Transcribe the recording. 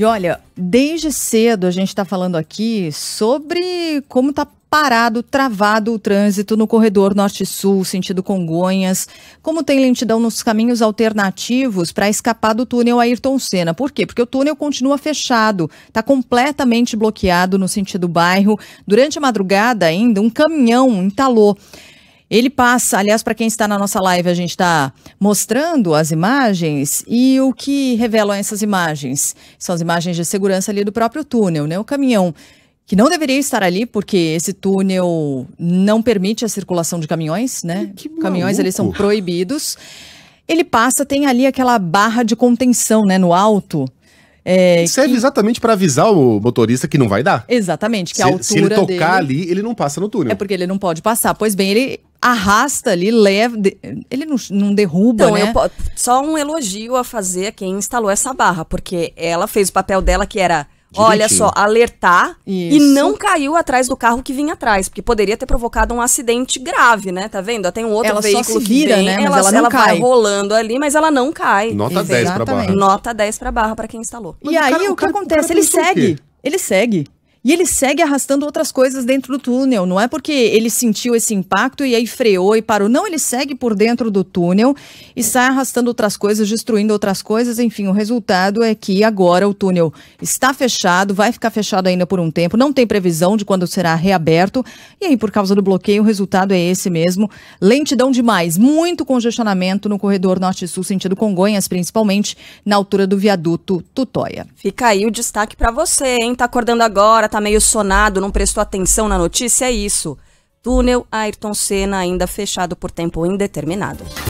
E olha, desde cedo a gente está falando aqui sobre como está parado, travado o trânsito no corredor norte-sul, sentido Congonhas, como tem lentidão nos caminhos alternativos para escapar do túnel Ayrton Senna. Por quê? Porque o túnel continua fechado, está completamente bloqueado no sentido bairro. Durante a madrugada ainda, um caminhão entalou. Ele passa, aliás, para quem está na nossa live, a gente está mostrando as imagens e o que revelam essas imagens são as imagens de segurança ali do próprio túnel, né? O caminhão que não deveria estar ali porque esse túnel não permite a circulação de caminhões, né? Que caminhões eles são proibidos. Ele passa, tem ali aquela barra de contenção, né, no alto. É, Serve que... exatamente para avisar o motorista que não vai dar. Exatamente, que se, a altura. Se ele tocar dele... ali, ele não passa no túnel. É porque ele não pode passar. Pois bem, ele arrasta ali, leva. Ele não, não derruba, então, né? Eu, só um elogio a fazer a quem instalou essa barra, porque ela fez o papel dela que era. Direitinho. Olha só, alertar Isso. e não caiu atrás do carro que vinha atrás, porque poderia ter provocado um acidente grave, né? Tá vendo? Tem um outro ela veículo só se vira, que vem, né? Mas ela, ela, ela vai rolando ali, mas ela não cai. Nota Exatamente. 10 pra barra. Nota 10 pra barra pra quem instalou. Mas e aí, cara, o, que cara, acontece? Ele segue. Ele segue. E ele segue arrastando outras coisas dentro do túnel. Não é porque ele sentiu esse impacto e aí freou e parou. Não, ele segue por dentro do túnel e sai arrastando outras coisas, destruindo outras coisas. Enfim, o resultado é que agora o túnel está fechado, vai ficar fechado ainda por um tempo. Não tem previsão de quando será reaberto. E aí, por causa do bloqueio, o resultado é esse mesmo. Lentidão demais, muito congestionamento no corredor norte-sul, sentido Congonhas, principalmente na altura do viaduto Tutóia. Fica aí o destaque para você, hein? Tá acordando agora tá meio sonado, não prestou atenção na notícia, é isso. Túnel Ayrton Senna ainda fechado por tempo indeterminado.